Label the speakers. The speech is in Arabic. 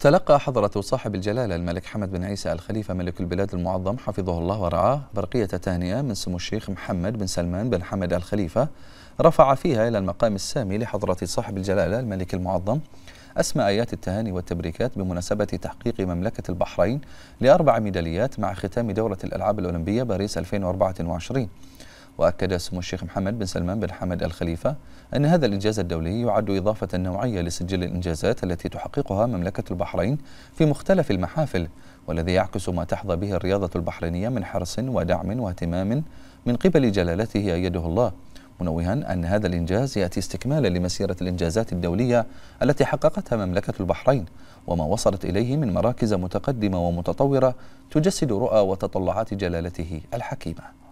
Speaker 1: تلقى حضرة صاحب الجلالة الملك حمد بن عيسى الخليفة ملك البلاد المعظم حفظه الله ورعاه برقية تهنئة من سمو الشيخ محمد بن سلمان بن حمد الخليفة رفع فيها إلى المقام السامي لحضرة صاحب الجلالة الملك المعظم أسمى آيات التهاني والتبريكات بمناسبة تحقيق مملكة البحرين لأربع ميداليات مع ختام دورة الألعاب الأولمبية باريس 2024 وأكد سمو الشيخ محمد بن سلمان بن حمد الخليفة أن هذا الإنجاز الدولي يعد إضافة نوعية لسجل الإنجازات التي تحققها مملكة البحرين في مختلف المحافل والذي يعكس ما تحظى به الرياضة البحرينية من حرص ودعم واهتمام من قبل جلالته أيده الله منوها أن هذا الإنجاز يأتي استكمالا لمسيرة الإنجازات الدولية التي حققتها مملكة البحرين وما وصلت إليه من مراكز متقدمة ومتطورة تجسد رؤى وتطلعات جلالته الحكيمة